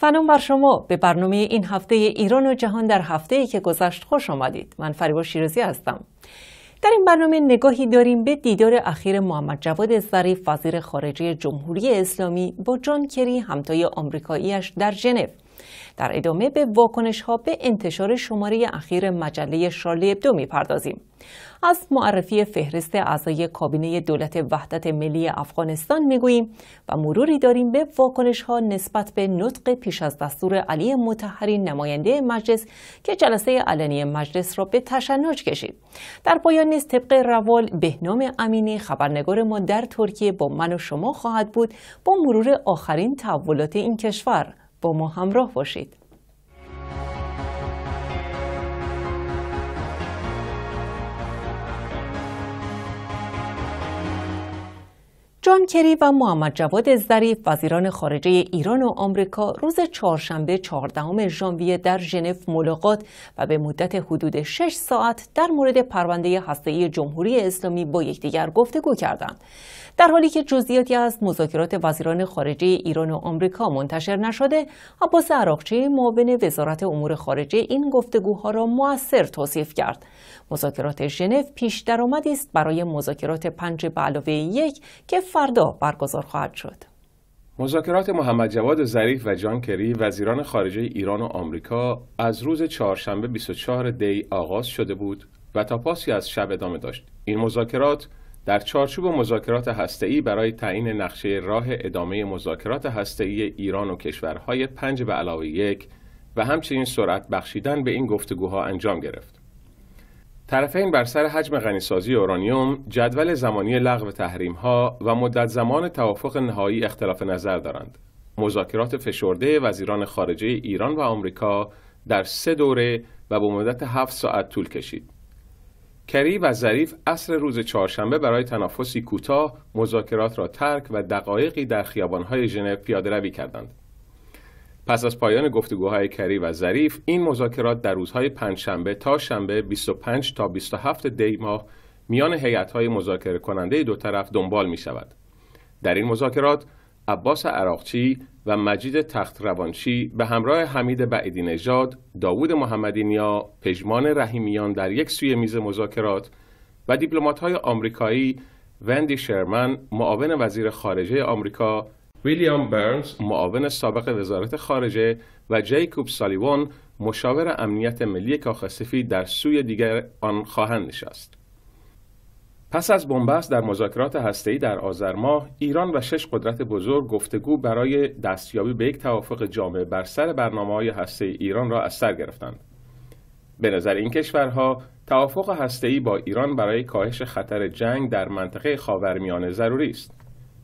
سلام بر شما به برنامه این هفته ایران و جهان در هفته ای که گذشت خوش آمدید من فریبا شیرازی هستم در این برنامه نگاهی داریم به دیدار اخیر محمد جواد ظریف وزیر خارجه جمهوری اسلامی با جان کری همتای آمریکاییش در ژنو در ادامه به واکنش ها به انتشار شماره اخیر مجله شارلی ابدو میپردازیم از معرفی فهرست اعضای کابینه دولت وحدت ملی افغانستان میگوییم و مروری داریم به واکنش ها نسبت به نطق پیش از دستور علی متحری نماینده مجلس که جلسه علنی مجلس را به تشنج کشید در پایان نیز طبق روال بهنام امینی خبرنگار ما در ترکیه با من و شما خواهد بود با مرور آخرین تحولات این کشور با ما همراه باشید جان کری و محمد جواد ظریف وزیران خارجه ایران و آمریکا روز چهارشنبه 14 ژانویه در ژنو ملاقات و به مدت حدود 6 ساعت در مورد پرونده هسته‌ای جمهوری اسلامی با یکدیگر گفتگو کردند. در حالی که جزئیاتی از مذاکرات وزیران خارجه ایران و آمریکا منتشر نشده عباس عراقچی معاون وزارت امور خارجه این گفتگوها را موثر توصیف کرد مذاکرات ژنو پیش درآمدی است برای مذاکرات پنج به علاوه یک که فردا برگزار خواهد شد مذاکرات محمد جواد ظریف و جان کری وزیران خارجه ایران و آمریکا از روز چهارشنبه 24 دی آغاز شده بود و تا پاسی از شب ادامه داشت. این مذاکرات در چارچوب مذاکرات هسته‌ای برای تعیین نقشه راه ادامه مذاکرات هسته‌ای ایران و کشورهای پنج به علاوه یک و همچنین سرعت بخشیدن به این گفتگوها انجام گرفت. طرفین بر سر حجم غنیسازی اورانیوم، جدول زمانی لغو تحریم‌ها و مدت زمان توافق نهایی اختلاف نظر دارند. مذاکرات فشرده وزیران خارجه ایران و آمریکا در سه دوره و به مدت هفت ساعت طول کشید. کری و ظریف اصر روز چهارشنبه برای تنافسی کوتاه مذاکرات را ترک و دقایقی در خیابانهای ژنو پیاده روی کردند. پس از پایان گفتگوهای کری و ظریف این مذاکرات در روزهای پنجشنبه تا شنبه 25 تا 27 دی ماه میان هیئت‌های مذاکره کننده دو طرف دنبال می شود. در این مذاکرات عباس عراقچی و مجید تخت روانچی به همراه حمید بعیدی نژاد، داوود محمدی نیا، پژمان رحیمیان در یک سوی میز مذاکرات و دیپلمات‌های آمریکایی وندی شرمن معاون وزیر خارجه آمریکا ویلیام برنز معاون سابق وزارت خارجه و جیکوب سالیوان مشاور امنیت ملی کاخ سفید در سوی دیگر آن خواهند نشست پس از بنبست در مذاکرات هسته‌ای در آذر ماه ایران و شش قدرت بزرگ گفتگو برای دستیابی به یک توافق جامع بر سر برنامه های ایران را از سر گرفتند. به نظر این کشورها توافق هسته‌ای با ایران برای کاهش خطر جنگ در منطقه خاورمیانه ضروری است.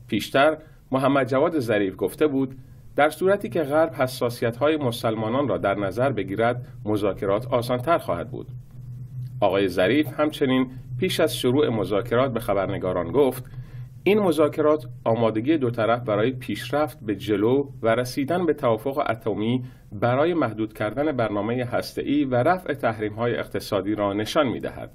پیشتر محمد جواد ظریف گفته بود در صورتی که غرب حساسیت‌های مسلمانان را در نظر بگیرد مذاکرات آسانتر خواهد بود. آقای ظریف همچنین پیش از شروع مذاکرات به خبرنگاران گفت این مذاکرات آمادگی دو طرف برای پیشرفت به جلو و رسیدن به توافق اتمی برای محدود کردن برنامه هسته‌ای و رفع تحریم‌های اقتصادی را نشان می‌دهد.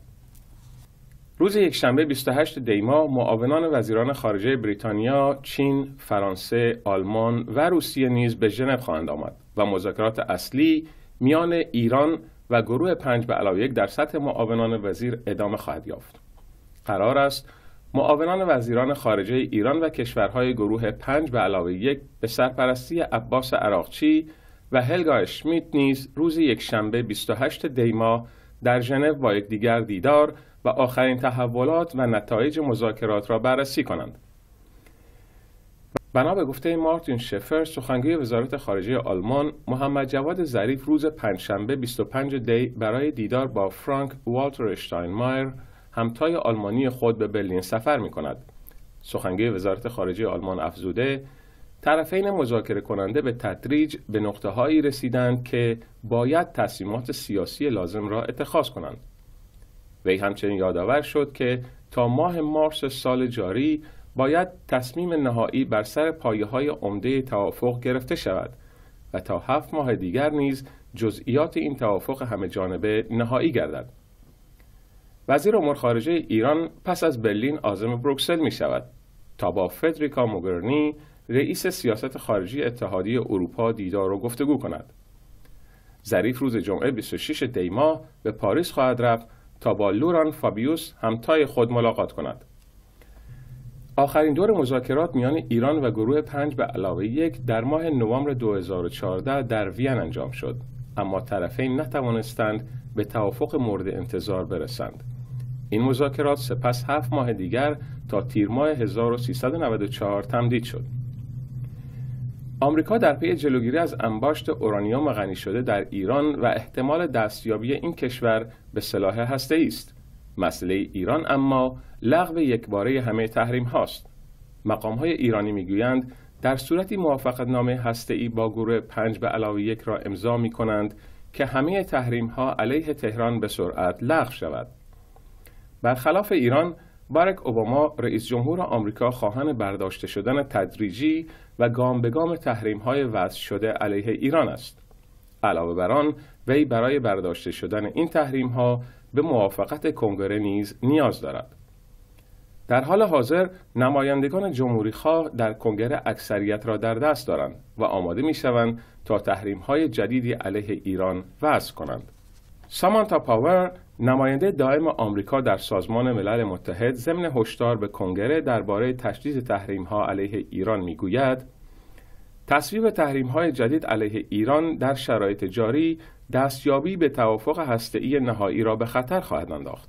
روز یکشنبه 28 دیما معاونان وزیران خارجه بریتانیا، چین، فرانسه، آلمان و روسیه نیز به ژنو خواهند آمد و مذاکرات اصلی میان ایران و گروه پنج به علاوه یک در سطح معاونان وزیر ادامه خواهد یافت. قرار است معاونان وزیران خارجه ایران و کشورهای گروه پنج به علاوه یک به سرپرستی عباس عراقچی و هلگا شمیت نیز روز شنبه 28 دیما در ژنو با یکدیگر دیدار و آخرین تحولات و نتایج مذاکرات را بررسی کنند. بنا به گفته مارتین شفر سخنگوی وزارت خارجه آلمان محمد جواد ظریف روز پنجشنبه 25 دی برای دیدار با فرانک والتر اشتاینمایر همتای آلمانی خود به برلین سفر می کند. سخنگوی وزارت خارجه آلمان افزوده طرفین مذاکره کننده به تدریج به نقطه هایی رسیدند که باید تصمیمات سیاسی لازم را اتخاذ کنند. وی همچنین یادآور شد که تا ماه مارس سال جاری باید تصمیم نهایی بر سر پایه های عمده توافق گرفته شود و تا هفت ماه دیگر نیز جزئیات این توافق همه جانبه نهایی گردد. وزیر امور خارجه ایران پس از برلین آزم بروکسل می شود تا با فدریکا موگرنی رئیس سیاست خارجی اتحادیه اروپا دیدار و گفتگو کند. ظریف روز جمعه 26 دیما به پاریس خواهد رفت تا با لوران فابیوس همتای خود ملاقات کند. آخرین دور مذاکرات میان ایران و گروه پنج به علاوه یک در ماه نوامبر 2014 در وین انجام شد اما طرفین نتوانستند به توافق مورد انتظار برسند این مذاکرات سپس هفت ماه دیگر تا تیر ماه 1394 تمدید شد آمریکا در پی جلوگیری از انباشت اورانیوم غنی شده در ایران و احتمال دستیابی این کشور به سلاح هسته‌ای است مسئله ایران اما لغو یکباره همه تحریم هاست. مقام های ایرانی میگویند در صورتی موافقت نامه هسته ای با گروه پنج به علاوه یک را امضا می کنند که همه تحریم ها علیه تهران به سرعت لغو شود. برخلاف ایران، بارک اوباما رئیس جمهور آمریکا خواهان برداشته شدن تدریجی و گام به گام تحریم های وضع شده علیه ایران است. علاوه بر آن، وی برای برداشته شدن این تحریم ها به موافقت کنگره نیز نیاز دارد. در حال حاضر نمایندگان جمهوری خواه در کنگره اکثریت را در دست دارند و آماده می شوند تا تحریم های جدیدی علیه ایران وضع کنند. سامانتا پاور نماینده دائم آمریکا در سازمان ملل متحد ضمن هشدار به کنگره درباره تشدید تحریم ها علیه ایران میگوید تصویب تحریم جدید علیه ایران در شرایط جاری دستیابی به توافق هسته‌ای نهایی را به خطر خواهد انداخت.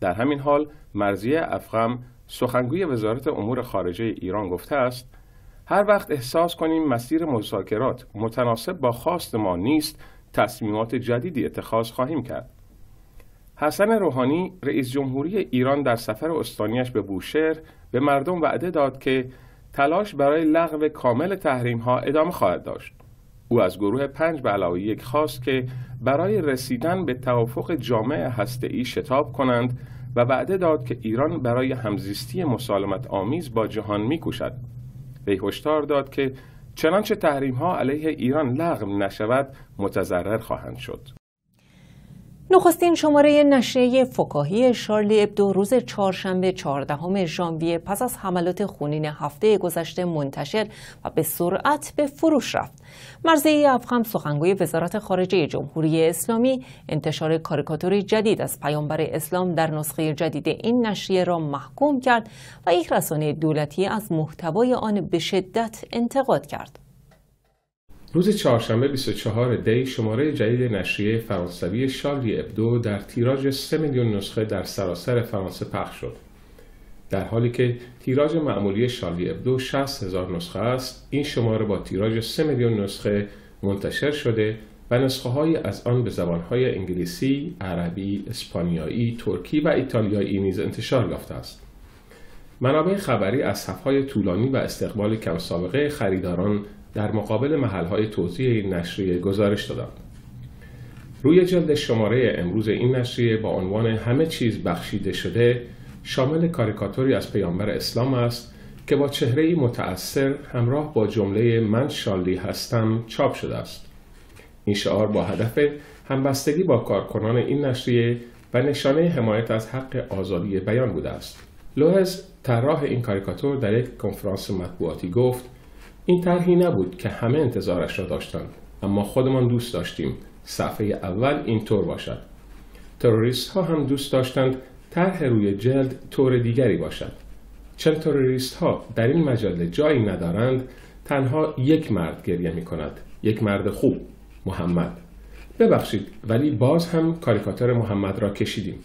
در همین حال مرزیه افغم سخنگوی وزارت امور خارجه ایران گفته است هر وقت احساس کنیم مسیر مذاکرات متناسب با خواست ما نیست تصمیمات جدیدی اتخاذ خواهیم کرد حسن روحانی رئیس جمهوری ایران در سفر استانیش به بوشهر به مردم وعده داد که تلاش برای لغو کامل تحریم ها ادامه خواهد داشت. او از گروه پنج به علاوه یک خواست که برای رسیدن به توافق جامع هسته ای شتاب کنند و وعده داد که ایران برای همزیستی مسالمت آمیز با جهان میکوشد. وی هشدار داد که چنانچه تحریم ها علیه ایران لغو نشود متضرر خواهند شد. نخستین شماره نشریه فکاهی شارلی ابدو روز چهارشنبه چهاردهم ژانویه پس از حملات خونین هفته گذشته منتشر و به سرعت به فروش رفت. مرزی افخم سخنگوی وزارت خارجه جمهوری اسلامی انتشار کاریکاتوری جدید از پیامبر اسلام در نسخه جدید این نشریه را محکوم کرد و یک رسانه دولتی از محتوای آن به شدت انتقاد کرد. روز چهارشنبه 24 دی شماره جدید نشریه فرانسوی شارلی ابدو در تیراژ 3 میلیون نسخه در سراسر فرانسه پخش شد. در حالی که تیراژ معمولی شارلی ابدو 60 هزار نسخه است، این شماره با تیراژ 3 میلیون نسخه منتشر شده و نسخه های از آن به زبانهای انگلیسی، عربی، اسپانیایی، ترکی و ایتالیایی نیز انتشار یافته است. منابع خبری از صفهای طولانی و استقبال کم سابقه خریداران در مقابل های توضیح این نشریه گزارش دادم روی جلد شماره امروز این نشریه با عنوان همه چیز بخشیده شده شامل کاریکاتوری از پیامبر اسلام است که با چهره متأثر همراه با جمله من شالی هستم چاپ شده است این شعار با هدف همبستگی با کارکنان این نشریه و نشانه حمایت از حق آزادی بیان بوده است لوهز طراح این کاریکاتور در یک کنفرانس مطبوعاتی گفت این طرحی نبود که همه انتظارش را داشتند اما خودمان دوست داشتیم صفحه اول این طور باشد تروریست ها هم دوست داشتند طرح روی جلد طور دیگری باشد چند تروریست ها در این مجله جایی ندارند تنها یک مرد گریه می کند یک مرد خوب محمد ببخشید ولی باز هم کاریکاتور محمد را کشیدیم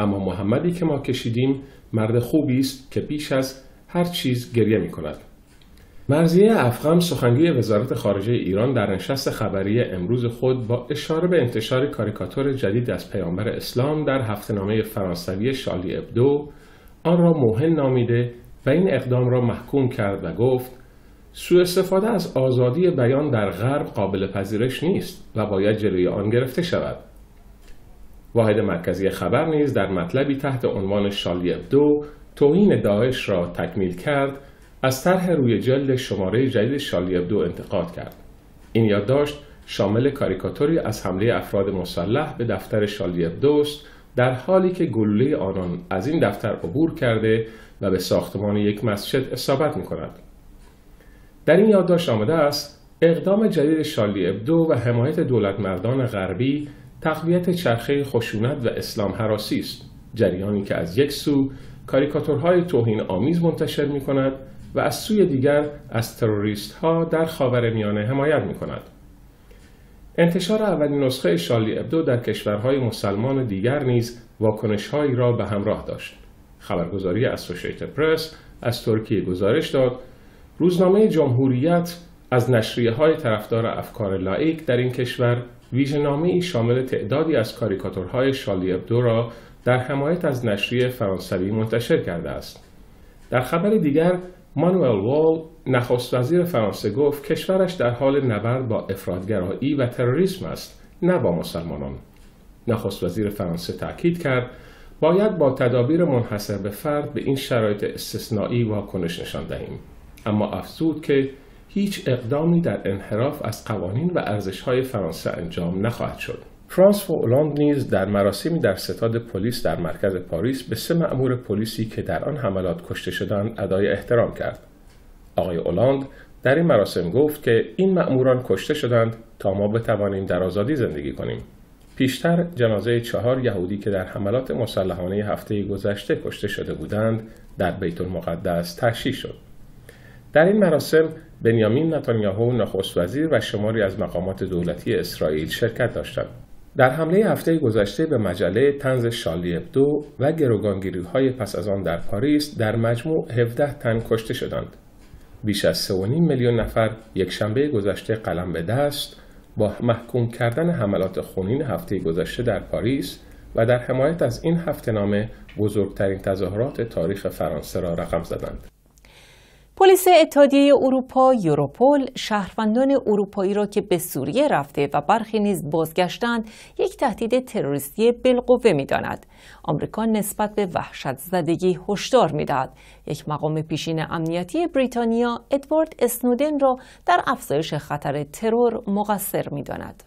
اما محمدی که ما کشیدیم مرد خوبی است که پیش از هر چیز گریه می کند مرزیه افخم سخنگوی وزارت خارجه ایران در نشست خبری امروز خود با اشاره به انتشار کاریکاتور جدید از پیامبر اسلام در هفتنامه فرانسوی شالی ابدو آن را موهن نامیده و این اقدام را محکوم کرد و گفت سوء استفاده از آزادی بیان در غرب قابل پذیرش نیست و باید جلوی آن گرفته شود واحد مرکزی خبر نیز در مطلبی تحت عنوان شالی ابدو توهین داعش را تکمیل کرد از طرح روی جلد شماره جدید شالی دو انتقاد کرد این یادداشت شامل کاریکاتوری از حمله افراد مسلح به دفتر شالی دوست در حالی که گلوله آنان از این دفتر عبور کرده و به ساختمان یک مسجد اصابت می کند. در این یادداشت آمده است اقدام جدید شالی ابدو و حمایت دولت مردان غربی تقویت چرخه خشونت و اسلام حراسی است جریانی که از یک سو کاریکاتورهای توهین آمیز منتشر می کند و از سوی دیگر از تروریست ها در خاور میانه حمایت می کند. انتشار اولین نسخه شالی ابدو در کشورهای مسلمان دیگر نیز واکنش هایی را به همراه داشت. خبرگزاری اسوشیت پرس از ترکیه گزارش داد روزنامه جمهوریت از نشریه های طرفدار افکار لایک در این کشور ویژنامه شامل تعدادی از کاریکاتورهای شالی ابدو را در حمایت از نشریه فرانسوی منتشر کرده است. در خبر دیگر مانوئل وال نخست وزیر فرانسه گفت کشورش در حال نبرد با افرادگرایی و تروریسم است نه با مسلمانان نخست وزیر فرانسه تاکید کرد باید با تدابیر منحصر به فرد به این شرایط استثنایی واکنش نشان دهیم اما افزود که هیچ اقدامی در انحراف از قوانین و ارزش‌های فرانسه انجام نخواهد شد فرانس و اولاند نیز در مراسمی در ستاد پلیس در مرکز پاریس به سه مأمور پلیسی که در آن حملات کشته شدند ادای احترام کرد. آقای اولاند در این مراسم گفت که این مأموران کشته شدند تا ما بتوانیم در آزادی زندگی کنیم. پیشتر جنازه چهار یهودی که در حملات مسلحانه هفته گذشته کشته شده بودند در بیت المقدس تشییع شد. در این مراسم بنیامین نتانیاهو نخست وزیر و شماری از مقامات دولتی اسرائیل شرکت داشتند. در حمله هفته گذشته به مجله تنز شالیب دو و گروگانگیری های پس از آن در پاریس در مجموع 17 تن کشته شدند. بیش از 3.5 میلیون نفر یک شنبه گذشته قلم به دست با محکوم کردن حملات خونین هفته گذشته در پاریس و در حمایت از این هفته نامه بزرگترین تظاهرات تاریخ فرانسه را رقم زدند. پلیس اتحادیه اروپا یوروپول شهروندان اروپایی را که به سوریه رفته و برخی نیز بازگشتند یک تهدید تروریستی بالقوه میداند آمریکا نسبت به وحشت زدگی هشدار میدهد یک مقام پیشین امنیتی بریتانیا ادوارد اسنودن را در افزایش خطر ترور مقصر میداند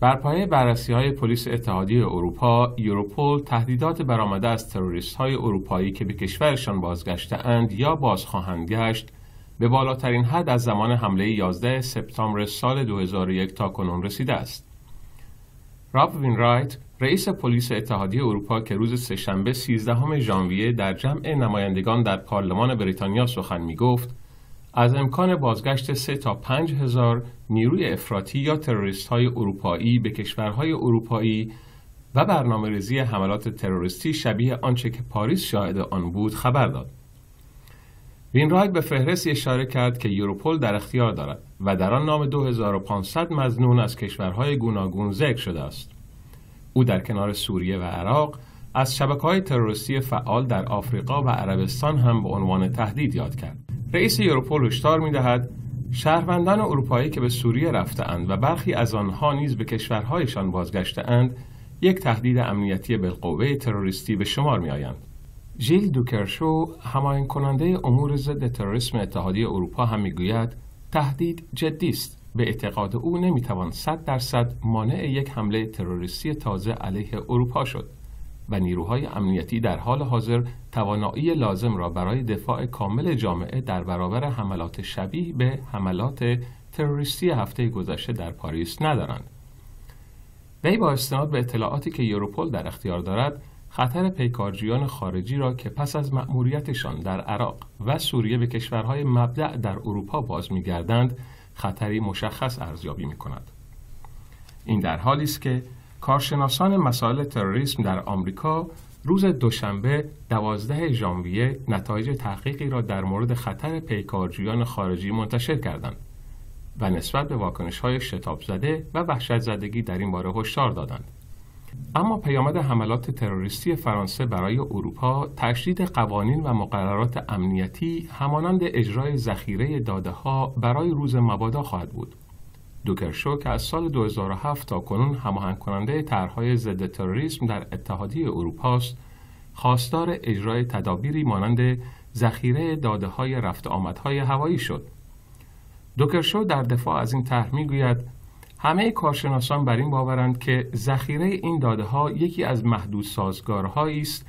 بر پایه بررسی های پلیس اتحادیه اروپا، یوروپول تهدیدات برآمده از تروریست های اروپایی که به کشورشان بازگشته اند یا بازخواهند گشت به بالاترین حد از زمان حمله 11 سپتامبر سال 2001 تا کنون رسیده است. راب رایت، رئیس پلیس اتحادیه اروپا که روز سهشنبه 13 ژانویه در جمع نمایندگان در پارلمان بریتانیا سخن می گفت از امکان بازگشت 3 تا 5 هزار نیروی افراطی یا تروریست های اروپایی به کشورهای اروپایی و برنامه ریزی حملات تروریستی شبیه آنچه که پاریس شاهد آن بود خبر داد. وینرایت به فهرستی اشاره کرد که یوروپول در اختیار دارد و در آن نام 2500 مزنون از کشورهای گوناگون ذکر شده است. او در کنار سوریه و عراق از شبکه های تروریستی فعال در آفریقا و عربستان هم به عنوان تهدید یاد کرد. رئیس یوروپول هشدار میدهد شهروندان اروپایی که به سوریه رفتهاند و برخی از آنها نیز به کشورهایشان بازگشتهاند یک تهدید امنیتی بالقوه تروریستی به شمار میآیند ژیل دوکرشو هماهنگ کننده امور ضد تروریسم اتحادیه اروپا هم میگوید تهدید جدی است به اعتقاد او نمیتوان صد درصد مانع یک حمله تروریستی تازه علیه اروپا شد و نیروهای امنیتی در حال حاضر توانایی لازم را برای دفاع کامل جامعه در برابر حملات شبیه به حملات تروریستی هفته گذشته در پاریس ندارند. وی با استناد به اطلاعاتی که یوروپل در اختیار دارد، خطر پیکارجیان خارجی را که پس از مأموریتشان در عراق و سوریه به کشورهای مبدع در اروپا باز می‌گردند، خطری مشخص ارزیابی می‌کند. این در حالی است که کارشناسان مسائل تروریسم در آمریکا روز دوشنبه دوازده ژانویه نتایج تحقیقی را در مورد خطر پیکارجویان خارجی منتشر کردند و نسبت به واکنش های شتاب زده و وحشت زدگی در این باره هشدار دادند. اما پیامد حملات تروریستی فرانسه برای اروپا تشدید قوانین و مقررات امنیتی همانند اجرای ذخیره داده ها برای روز مبادا خواهد بود. دوکرشو که از سال 2007 تا کنون هماهنگ کننده طرحهای ضد تروریسم در اتحادیه اروپا است خواستار اجرای تدابیری مانند ذخیره داده های رفت آمدهای هوایی شد دوکرشو در دفاع از این طرح میگوید همه کارشناسان بر این باورند که ذخیره این داده ها یکی از محدود سازگارهایی است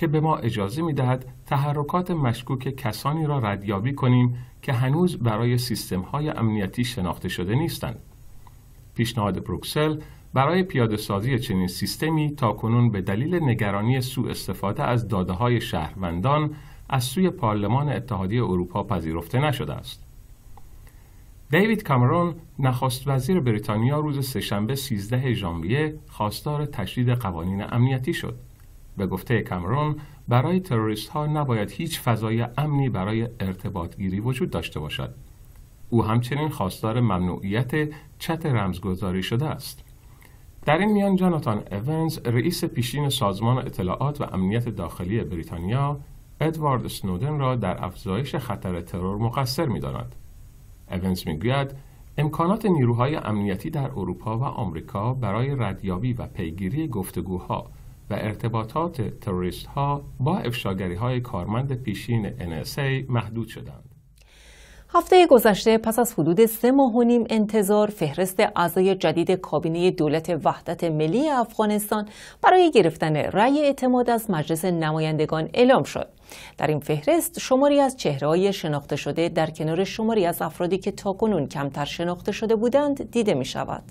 که به ما اجازه می دهد تحرکات مشکوک کسانی را ردیابی کنیم که هنوز برای سیستم های امنیتی شناخته شده نیستند. پیشنهاد بروکسل برای پیاده سازی چنین سیستمی تا کنون به دلیل نگرانی سوء استفاده از داده های شهروندان از سوی پارلمان اتحادیه اروپا پذیرفته نشده است. دیوید کامرون نخست وزیر بریتانیا روز سهشنبه 13 ژانویه خواستار تشدید قوانین امنیتی شد. به گفته کامرون برای تروریست ها نباید هیچ فضای امنی برای ارتباط گیری وجود داشته باشد. او همچنین خواستار ممنوعیت چت رمزگذاری شده است. در این میان جاناتان اونز رئیس پیشین سازمان اطلاعات و امنیت داخلی بریتانیا ادوارد سنودن را در افزایش خطر ترور مقصر میداند می گوید امکانات نیروهای امنیتی در اروپا و آمریکا برای ردیابی و پیگیری گفتگوها و ارتباطات تروریست ها با افشاگری های کارمند پیشین NSA محدود شدند. هفته گذشته پس از حدود سه ماه و نیم انتظار فهرست اعضای جدید کابینه دولت وحدت ملی افغانستان برای گرفتن رأی اعتماد از مجلس نمایندگان اعلام شد در این فهرست شماری از چهرههای شناخته شده در کنار شماری از افرادی که تاکنون کمتر شناخته شده بودند دیده می شود.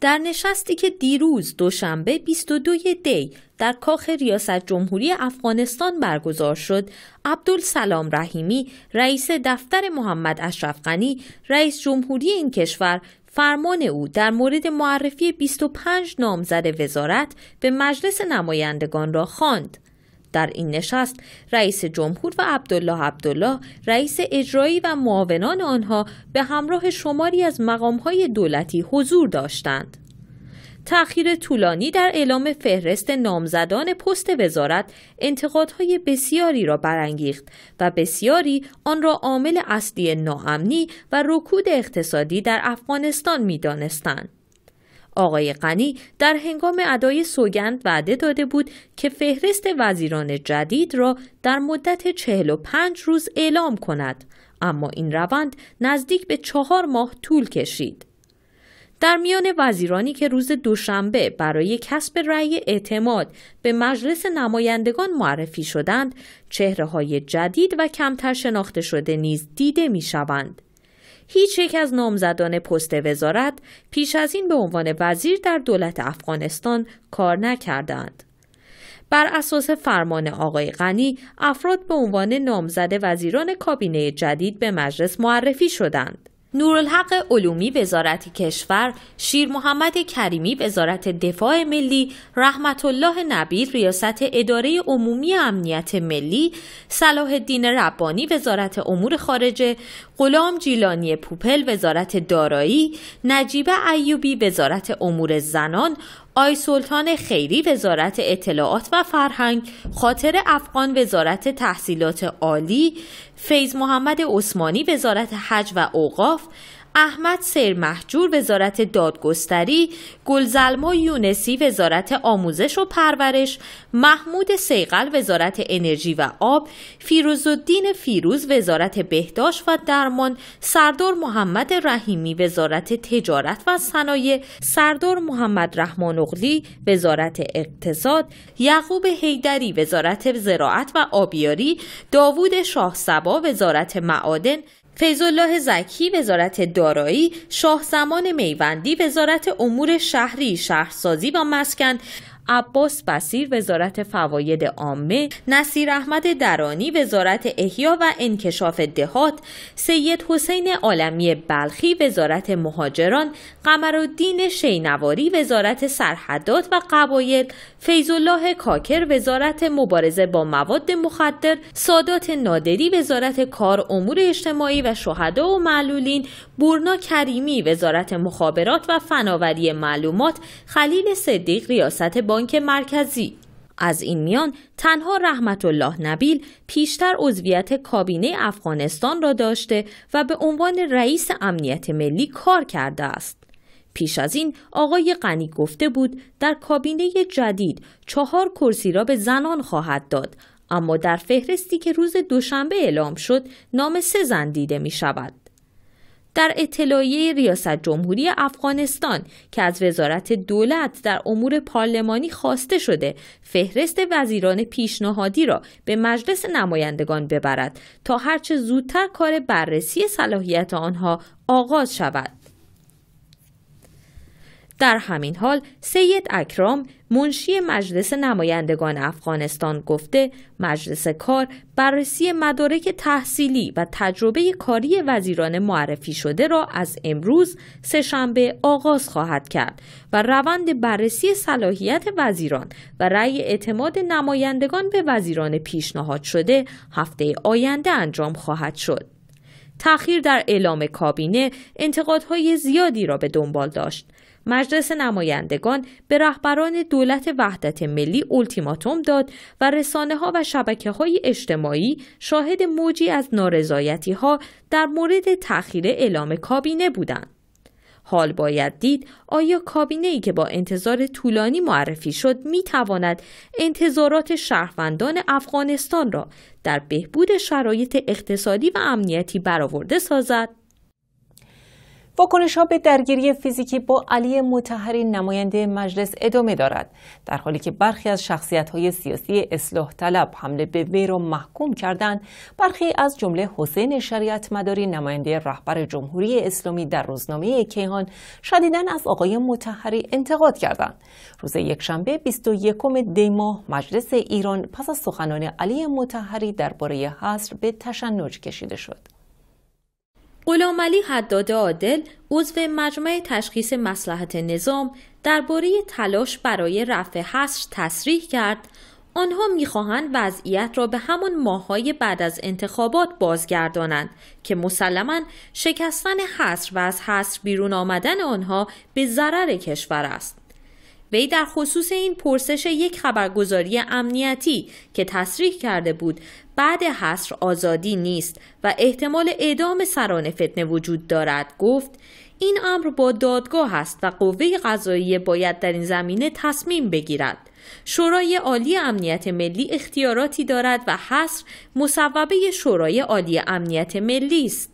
در نشستی که دیروز دوشنبه 22 دی در کاخ ریاست جمهوری افغانستان برگزار شد، عبدالسلام رحیمی، رئیس دفتر محمد اشرف غنی، رئیس جمهوری این کشور، فرمان او در مورد معرفی 25 نامزد وزارت به مجلس نمایندگان را خواند. در این نشست رئیس جمهور و عبدالله عبدالله رئیس اجرایی و معاونان آنها به همراه شماری از مقامهای دولتی حضور داشتند. تأخیر طولانی در اعلام فهرست نامزدان پست وزارت انتقادهای بسیاری را برانگیخت و بسیاری آن را عامل اصلی ناامنی و رکود اقتصادی در افغانستان میدانستند. آقای غنی در هنگام ادای سوگند وعده داده بود که فهرست وزیران جدید را در مدت 45 روز اعلام کند اما این روند نزدیک به چهار ماه طول کشید در میان وزیرانی که روز دوشنبه برای کسب رأی اعتماد به مجلس نمایندگان معرفی شدند، چهره های جدید و کمتر شناخته شده نیز دیده می شوند. هیچ یک از نامزدان پست وزارت پیش از این به عنوان وزیر در دولت افغانستان کار نکردند. بر اساس فرمان آقای غنی افراد به عنوان نامزد وزیران کابینه جدید به مجلس معرفی شدند. نورالحق علومی وزارت کشور، شیر محمد کریمی وزارت دفاع ملی، رحمت الله نبی ریاست اداره عمومی امنیت ملی، صلاح الدین ربانی وزارت امور خارجه، غلام جیلانی پوپل وزارت دارایی، نجیب ایوبی وزارت امور زنان، آی سلطان خیری وزارت اطلاعات و فرهنگ خاطر افغان وزارت تحصیلات عالی فیض محمد عثمانی وزارت حج و اوقاف احمد سیر محجور وزارت دادگستری گلزلما یونسی وزارت آموزش و پرورش محمود سیقل وزارت انرژی و آب فیروزالدین فیروز وزارت بهداشت و درمان سردار محمد رحیمی وزارت تجارت و صنایع سردار محمد رحمان اغلی وزارت اقتصاد یعقوب حیدری وزارت زراعت و آبیاری داوود شاه سبا وزارت معادن الله زکی وزارت دارایی شاه زمان میوندی وزارت امور شهری شهرسازی و مسکن عباس بسیر وزارت فواید عامه نصیر احمد درانی وزارت احیا و انکشاف دهات سید حسین عالمی بلخی وزارت مهاجران قمرالدین شینواری وزارت سرحدات و قبایل فیضالله کاکر وزارت مبارزه با مواد مخدر سادات نادری وزارت کار امور اجتماعی و شهدا و معلولین بورنا کریمی وزارت مخابرات و فناوری معلومات خلیل صدیق ریاست بانک مرکزی از این میان تنها رحمت الله نبیل پیشتر عضویت کابینه افغانستان را داشته و به عنوان رئیس امنیت ملی کار کرده است. پیش از این آقای غنی گفته بود در کابینه جدید چهار کرسی را به زنان خواهد داد اما در فهرستی که روز دوشنبه اعلام شد نام سه زن دیده می شود. در اطلاعیه ریاست جمهوری افغانستان که از وزارت دولت در امور پارلمانی خواسته شده فهرست وزیران پیشنهادی را به مجلس نمایندگان ببرد تا هرچه زودتر کار بررسی صلاحیت آنها آغاز شود در همین حال سید اکرام منشی مجلس نمایندگان افغانستان گفته مجلس کار بررسی مدارک تحصیلی و تجربه کاری وزیران معرفی شده را از امروز سهشنبه آغاز خواهد کرد و روند بررسی صلاحیت وزیران و رأی اعتماد نمایندگان به وزیران پیشنهاد شده هفته آینده انجام خواهد شد. تأخیر در اعلام کابینه انتقادهای زیادی را به دنبال داشت مجلس نمایندگان به رهبران دولت وحدت ملی اولتیماتوم داد و رسانه ها و شبکه های اجتماعی شاهد موجی از نارضایتی ها در مورد تأخیر اعلام کابینه بودند. حال باید دید آیا کابینه ای که با انتظار طولانی معرفی شد می انتظارات شهروندان افغانستان را در بهبود شرایط اقتصادی و امنیتی برآورده سازد؟ واکنش ها به درگیری فیزیکی با علی متحری نماینده مجلس ادامه دارد در حالی که برخی از شخصیت های سیاسی اصلاح طلب حمله به وی را محکوم کردند برخی از جمله حسین شریعت مداری نماینده رهبر جمهوری اسلامی در روزنامه کیهان شدیدا از آقای متحری انتقاد کردند روز یکشنبه 21 دی ماه مجلس ایران پس از سخنان علی متحری درباره حصر به تشنج کشیده شد علی حداد عادل عضو مجمع تشخیص مسلحت نظام درباره تلاش برای رفع حصر تصریح کرد آنها میخواهند وضعیت را به همان ماههای بعد از انتخابات بازگردانند که مسلما شکستن حصر و از حصر بیرون آمدن آنها به ضرر کشور است وی در خصوص این پرسش یک خبرگزاری امنیتی که تصریح کرده بود بعد حصر آزادی نیست و احتمال اعدام سران فتنه وجود دارد گفت این امر با دادگاه است و قوه قضایی باید در این زمینه تصمیم بگیرد شورای عالی امنیت ملی اختیاراتی دارد و حصر مصوبه شورای عالی امنیت ملی است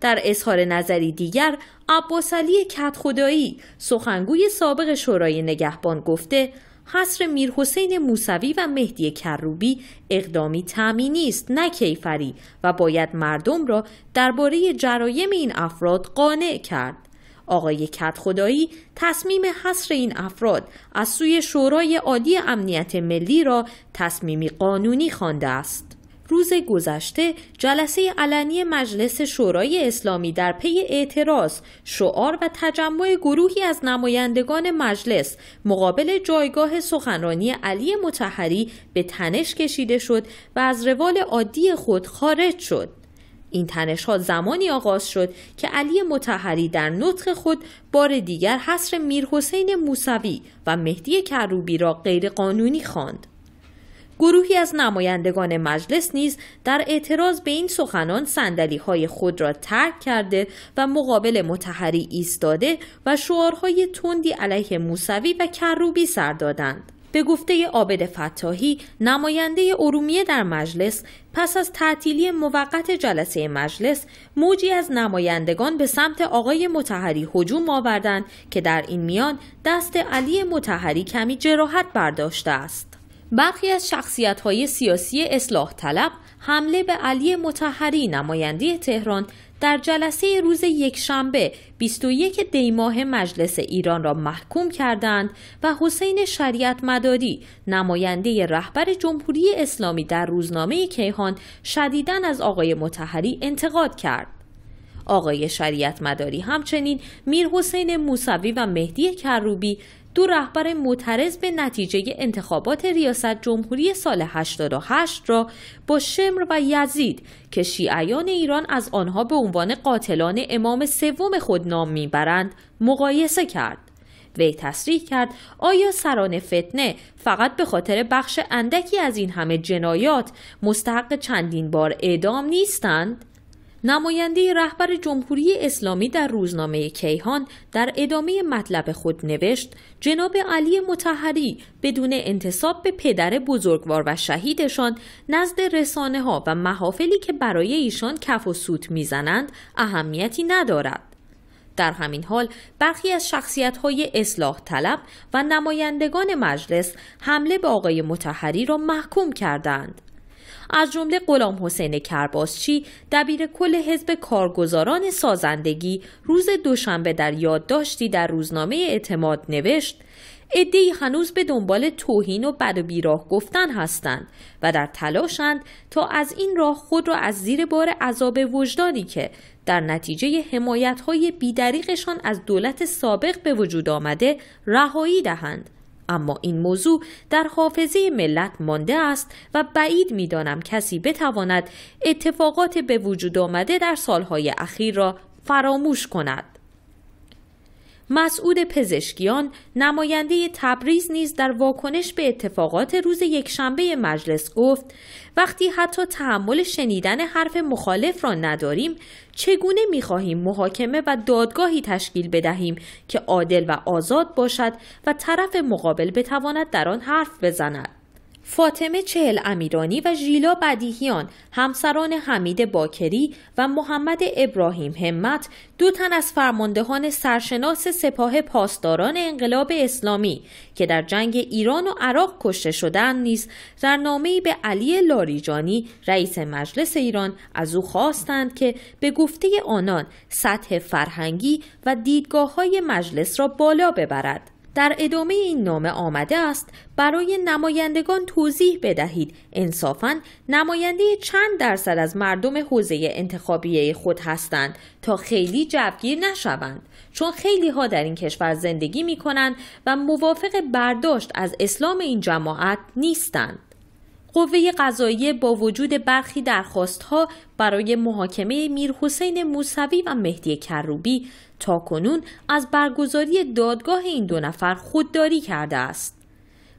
در اظهار نظری دیگر عباس علی کتخدایی سخنگوی سابق شورای نگهبان گفته حصر میرحسین موسوی و مهدی کروبی اقدامی تامینی است نه کیفری و باید مردم را درباره جرایم این افراد قانع کرد آقای خدایی، تصمیم حصر این افراد از سوی شورای عالی امنیت ملی را تصمیمی قانونی خوانده است روز گذشته جلسه علنی مجلس شورای اسلامی در پی اعتراض، شعار و تجمع گروهی از نمایندگان مجلس مقابل جایگاه سخنرانی علی متحری به تنش کشیده شد و از روال عادی خود خارج شد. این تنش ها زمانی آغاز شد که علی متحری در نطق خود بار دیگر حصر میرحسین موسوی و مهدی کروبی را غیرقانونی خواند. گروهی از نمایندگان مجلس نیز در اعتراض به این سخنان سندلی های خود را ترک کرده و مقابل متحری ایستاده و شعارهای تندی علیه موسوی و کروبی سر دادند. به گفته عابد فتاحی نماینده ارومیه در مجلس پس از تعطیلی موقت جلسه مجلس موجی از نمایندگان به سمت آقای متحری هجوم آوردند که در این میان دست علی متحری کمی جراحت برداشته است برخی از شخصیت های سیاسی اصلاح طلب حمله به علی متحری نماینده تهران در جلسه روز یکشنبه 21 دیماه مجلس ایران را محکوم کردند و حسین شریعت مداری نماینده رهبر جمهوری اسلامی در روزنامه کیهان شدیداً از آقای متحری انتقاد کرد. آقای شریعت مداری همچنین میر حسین موسوی و مهدی کروبی دو رهبر معترض به نتیجه انتخابات ریاست جمهوری سال 88 را با شمر و یزید که شیعیان ایران از آنها به عنوان قاتلان امام سوم خود نام میبرند مقایسه کرد. وی تصریح کرد آیا سران فتنه فقط به خاطر بخش اندکی از این همه جنایات مستحق چندین بار اعدام نیستند؟ نماینده رهبر جمهوری اسلامی در روزنامه کیهان در ادامه مطلب خود نوشت جناب علی متحری بدون انتصاب به پدر بزرگوار و شهیدشان نزد رسانه ها و محافلی که برای ایشان کف و سوت میزنند اهمیتی ندارد. در همین حال برخی از شخصیت های اصلاح طلب و نمایندگان مجلس حمله به آقای متحری را محکوم کردند. از جمله غلام حسین کرباسچی دبیر کل حزب کارگزاران سازندگی روز دوشنبه در یادداشتی در روزنامه اعتماد نوشت ادهی هنوز به دنبال توهین و بد و بیراه گفتن هستند و در تلاشند تا از این راه خود را از زیر بار عذاب وجدانی که در نتیجه حمایت‌های های بیدریقشان از دولت سابق به وجود آمده رهایی دهند. اما این موضوع در حافظه ملت مانده است و بعید میدانم کسی بتواند اتفاقات به وجود آمده در سالهای اخیر را فراموش کند مسعود پزشکیان نماینده تبریز نیز در واکنش به اتفاقات روز یکشنبه مجلس گفت وقتی حتی تحمل شنیدن حرف مخالف را نداریم چگونه میخواهیم محاکمه و دادگاهی تشکیل بدهیم که عادل و آزاد باشد و طرف مقابل بتواند در آن حرف بزند فاطمه چهل امیرانی و ژیلا بدیهیان همسران حمید باکری و محمد ابراهیم همت دو تن از فرماندهان سرشناس سپاه پاسداران انقلاب اسلامی که در جنگ ایران و عراق کشته شدند نیز در نامه‌ای به علی لاریجانی رئیس مجلس ایران از او خواستند که به گفته آنان سطح فرهنگی و دیدگاه های مجلس را بالا ببرد در ادامه این نامه آمده است برای نمایندگان توضیح بدهید انصافا نماینده چند درصد از مردم حوزه انتخابیه خود هستند تا خیلی جوگیر نشوند چون خیلی ها در این کشور زندگی می کنند و موافق برداشت از اسلام این جماعت نیستند قوه قضایی با وجود برخی درخواستها برای محاکمه میرحسین موسوی و مهدی کروبی کنون از برگزاری دادگاه این دو نفر خودداری کرده است.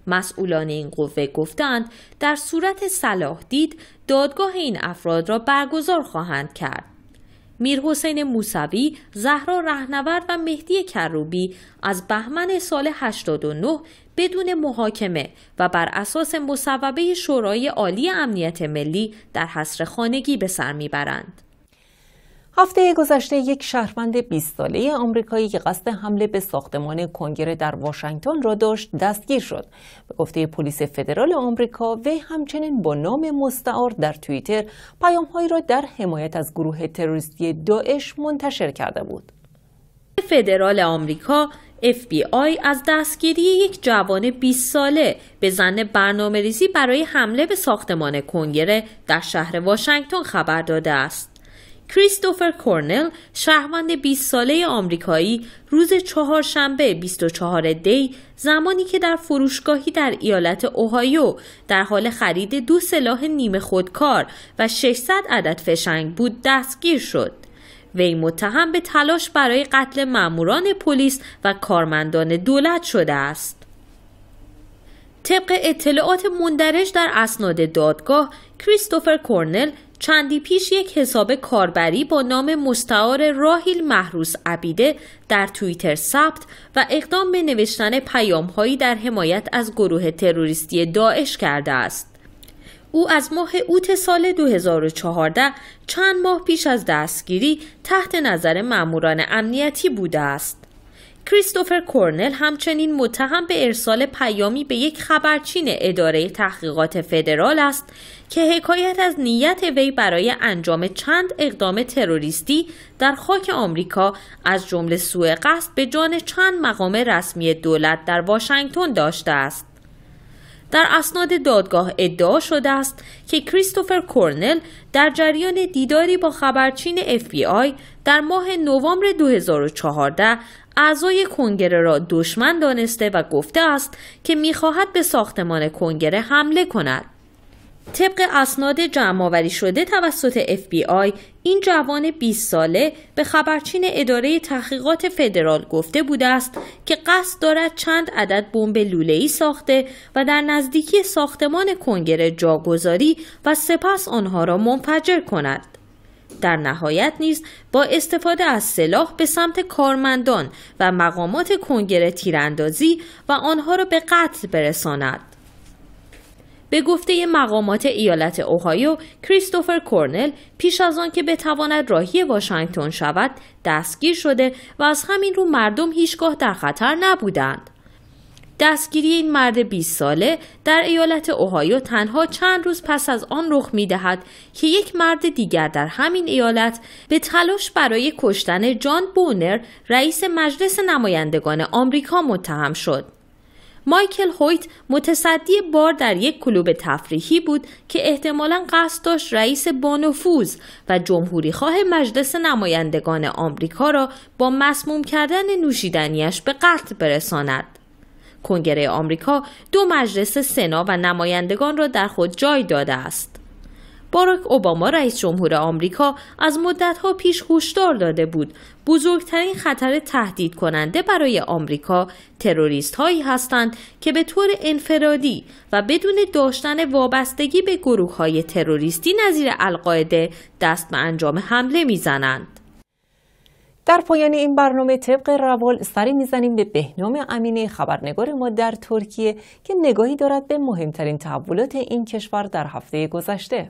مسئولان این قوه گفتند در صورت صلاح دید دادگاه این افراد را برگزار خواهند کرد. میرحسین موسوی، زهرا رهنورد و مهدی کروبی از بهمن سال 89 بدون محاکمه و بر اساس مصوبه شورای عالی امنیت ملی در حصر خانگی به سر میبرند. هفته گذشته یک شهروند 20 ساله آمریکایی که قصد حمله به ساختمان کنگره در واشنگتن را داشت دستگیر شد. به گفته پلیس فدرال آمریکا وی همچنین با نام مستعار در توییتر پیامهایی را در حمایت از گروه تروریستی داعش منتشر کرده بود. فدرال آمریکا FBI از دستگیری یک جوان 20 ساله به زن برنامه ریزی برای حمله به ساختمان کنگره در شهر واشنگتن خبر داده است. کریستوفر کورنل شهروند 20 ساله آمریکایی روز چهارشنبه 24 دی زمانی که در فروشگاهی در ایالت اوهایو در حال خرید دو سلاح نیمه خودکار و 600 عدد فشنگ بود دستگیر شد. وی متهم به تلاش برای قتل ماموران پلیس و کارمندان دولت شده است طبق اطلاعات مندرج در اسناد دادگاه کریستوفر کورنل چندی پیش یک حساب کاربری با نام مستعار راهیل محروس عبیده در توییتر ثبت و اقدام به نوشتن پیامهایی در حمایت از گروه تروریستی داعش کرده است. او از ماه اوت سال 2014 چند ماه پیش از دستگیری تحت نظر ماموران امنیتی بوده است. کریستوفر کورنل همچنین متهم به ارسال پیامی به یک خبرچین اداره تحقیقات فدرال است که حکایت از نیت وی برای انجام چند اقدام تروریستی در خاک آمریکا از جمله سوء قصد به جان چند مقام رسمی دولت در واشنگتن داشته است. در اسناد دادگاه ادعا شده است که کریستوفر کورنل در جریان دیداری با خبرچین آی در ماه نوامبر 2014 اعضای کنگره را دشمن دانسته و گفته است که میخواهد به ساختمان کنگره حمله کند. طبق اسناد جمعآوری شده توسط FBI این جوان 20 ساله به خبرچین اداره تحقیقات فدرال گفته بوده است که قصد دارد چند عدد بمب لوله‌ای ساخته و در نزدیکی ساختمان کنگره جاگذاری و سپس آنها را منفجر کند. در نهایت نیز با استفاده از سلاح به سمت کارمندان و مقامات کنگره تیراندازی و آنها را به قتل برساند. به گفته مقامات ایالت اوهایو کریستوفر کورنل پیش از آن که بتواند راهی واشنگتن شود دستگیر شده و از همین رو مردم هیچگاه در خطر نبودند دستگیری این مرد 20 ساله در ایالت اوهایو تنها چند روز پس از آن رخ می دهد که یک مرد دیگر در همین ایالت به تلاش برای کشتن جان بونر رئیس مجلس نمایندگان آمریکا متهم شد. مایکل هویت متصدی بار در یک کلوب تفریحی بود که احتمالا قصد داشت رئیس بانفوز و جمهوریخواه مجلس نمایندگان آمریکا را با مسموم کردن نوشیدنیش به قتل برساند. کنگره آمریکا دو مجلس سنا و نمایندگان را در خود جای داده است. باراک اوباما رئیس جمهور آمریکا از مدتها پیش هشدار داده بود بزرگترین خطر تهدید کننده برای آمریکا تروریست هایی هستند که به طور انفرادی و بدون داشتن وابستگی به گروه های تروریستی نظیر القاعده دست به انجام حمله میزنند. در پایان این برنامه طبق روال سری میزنیم به بهنام امینه خبرنگار ما در ترکیه که نگاهی دارد به مهمترین تحولات این کشور در هفته گذشته.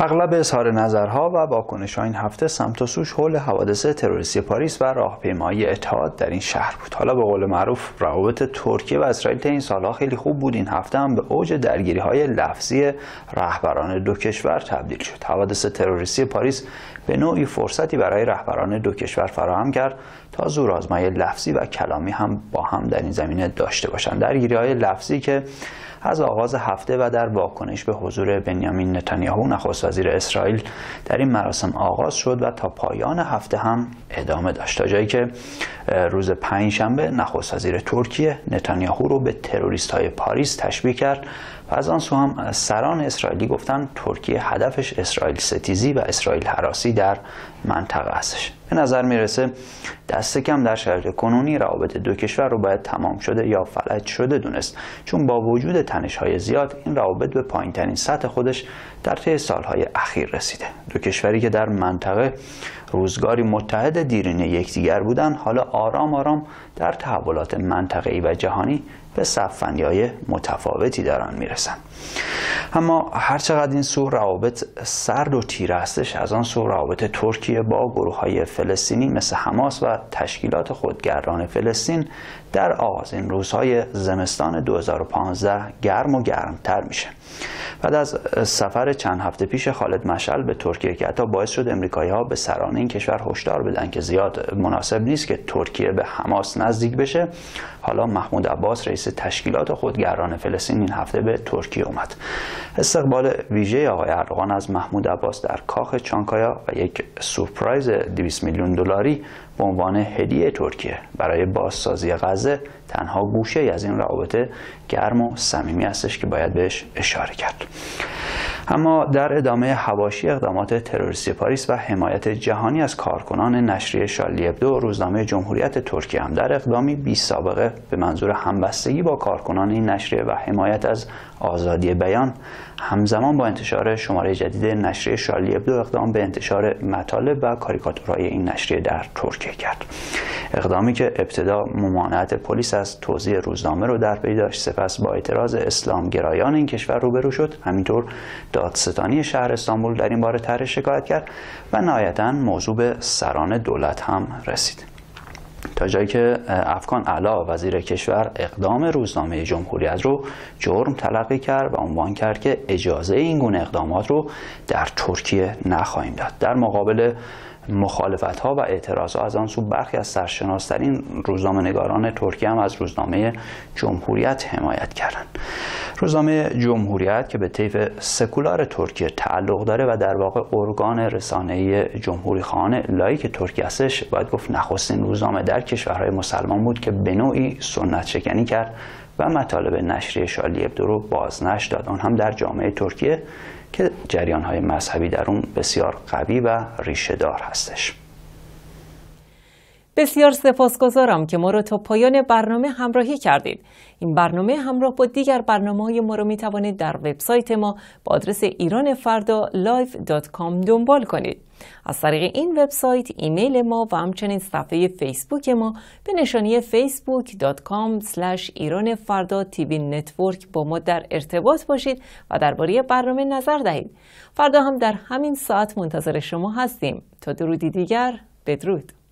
اغلب اظهار نظرها و واکنش این هفته سمت و سوش حول حوادث تروریستی پاریس و راهپیمایی اتحاد در این شهر بود حالا به قول معروف روابط ترکیه و اسرائیل تا این سالها خیلی خوب بود این هفته هم به اوج درگیری های لفظی رهبران دو کشور تبدیل شد حوادث تروریستی پاریس به نوعی فرصتی برای رهبران دو کشور فراهم کرد تا زورازمه لفظی و کلامی هم با هم در این زمینه داشته باشند درگیری های لفظی که از آغاز هفته و در واکنش به حضور بنیامین نتانیاهو نخست وزیر اسرائیل در این مراسم آغاز شد و تا پایان هفته هم ادامه داشت تا جایی که روز پنجشنبه نخست وزیر ترکیه نتانیاهو رو به تروریست های پاریس تشبیه کرد و از آن سو هم سران اسرائیلی گفتن ترکیه هدفش اسرائیل ستیزی و اسرائیل حراسی در منطقه هستش به نظر میرسه دست کم در شرایط کنونی روابط دو کشور رو باید تمام شده یا فلج شده دونست چون با وجود تنش های زیاد این روابط به پایین سطح خودش در طی سالهای اخیر رسیده دو کشوری که در منطقه روزگاری متحد دیرین یکدیگر بودند حالا آرام آرام در تحولات منطقه‌ای و جهانی به های متفاوتی دارن میرسن اما هرچقدر این سو روابط سرد و تیر هستش از آن سو روابط ترکیه با گروه های فلسطینی مثل حماس و تشکیلات خودگردان فلسطین در آغاز این روزهای زمستان 2015 گرم و گرمتر میشه بعد از سفر چند هفته پیش خالد مشعل به ترکیه که حتی باعث شد امریکایی ها به سران این کشور هشدار بدن که زیاد مناسب نیست که ترکیه به حماس نزدیک بشه حالا محمود عباس رئیس تشکیلات خودگران فلسطین این هفته به ترکیه اومد استقبال ویژه آقای اردوغان از محمود عباس در کاخ چانکایا و یک سورپرایز 200 میلیون دلاری به عنوان هدیه ترکیه برای بازسازی غزه تنها گوشه از این روابط گرم و صمیمی هستش که باید بهش اشاره کرد اما در ادامه حواشی اقدامات تروریستی پاریس و حمایت جهانی از کارکنان نشریه شارلی ابدو روزنامه جمهوریت ترکیه هم در اقدامی بی سابقه به منظور همبستگی با کارکنان این نشریه و حمایت از آزادی بیان همزمان با انتشار شماره جدید نشریه شالی ابدو اقدام به انتشار مطالب و کاریکاتورهای این نشریه در ترکیه کرد اقدامی که ابتدا ممانعت پلیس از توزیع روزنامه رو در پی داشت سپس با اعتراض اسلام گرایان این کشور روبرو شد همینطور دادستانی شهر استانبول در این باره طرح شکایت کرد و نهایتا موضوع به سران دولت هم رسید تا جایی که افغان علا وزیر کشور اقدام روزنامه از رو جرم تلقی کرد و عنوان کرد که اجازه این گونه اقدامات رو در ترکیه نخواهیم داد در مقابل مخالفت ها و اعتراض ها از آن سو برخی از سرشناسترین روزنامه نگاران ترکیه هم از روزنامه جمهوریت حمایت کردند روزنامه جمهوریت که به طیف سکولار ترکیه تعلق داره و در واقع ارگان رسانه جمهوری خانه لایک ترکیه استش باید گفت نخستین روزنامه در کشورهای مسلمان بود که به نوعی سنت شکنی کرد و مطالب نشریه شالیب رو بازنش داد آن هم در جامعه ترکیه که جریان های مذهبی در اون بسیار قوی و ریشه دار هستش بسیار سپاسگزارم که ما را تا پایان برنامه همراهی کردید. این برنامه همراه با دیگر برنامه های ما رو می توانید در وبسایت ما با آدرس فردا live.com دنبال کنید. از طریق این وبسایت ایمیل ما و همچنین صفحه فیسبوک ما به نشانی facebook.com ایران فردا تیوی نتورک با ما در ارتباط باشید و درباره برنامه نظر دهید. فردا هم در همین ساعت منتظر شما هستیم. تا درودی دیگر بدرود.